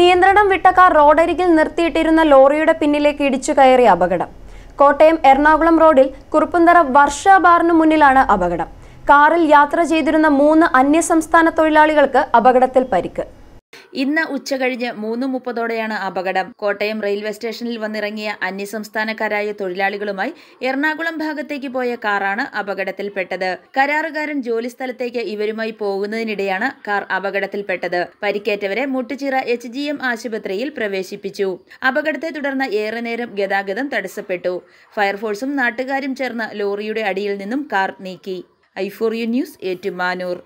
നിയന്ത്രണം വിട്ട കാർ റോഡരികിൽ നിർത്തിയിട്ടിരുന്ന ലോറിയുടെ പിന്നിലേക്ക് ഇടിച്ചു കയറിയ അപകടം കോട്ടയം എറണാകുളം റോഡിൽ കുറുപ്പന്തറ വർഷ ബാറിനു മുന്നിലാണ് അപകടം കാറിൽ യാത്ര ചെയ്തിരുന്ന മൂന്ന് അന്യസംസ്ഥാന തൊഴിലാളികൾക്ക് അപകടത്തിൽ പരിക്ക് ഇന്ന് ഉച്ചകഴിഞ്ഞ് മൂന്ന് മുപ്പതോടെയാണ് അപകടം കോട്ടയം റെയിൽവേ സ്റ്റേഷനിൽ വന്നിറങ്ങിയ അന്യസംസ്ഥാനക്കാരായ തൊഴിലാളികളുമായി എറണാകുളം ഭാഗത്തേക്ക് പോയ കാറാണ് അപകടത്തിൽപ്പെട്ടത് കരാറുകാരൻ ജോലി ഇവരുമായി പോകുന്നതിനിടെയാണ് കാർ അപകടത്തിൽപ്പെട്ടത് പരിക്കേറ്റവരെ മുട്ടുചിറ എച്ച് ജി എം ആശുപത്രിയിൽ പ്രവേശിപ്പിച്ചു അപകടത്തെ തുടർന്ന് ഏറെ നേരം ഗതാഗതം തടസ്സപ്പെട്ടു ഫയർഫോഴ്സും നാട്ടുകാരും ചേർന്ന് ലോറിയുടെ അടിയിൽ നിന്നും കാർ നീക്കി യു ന്യൂസ് ഏറ്റുമാനൂർ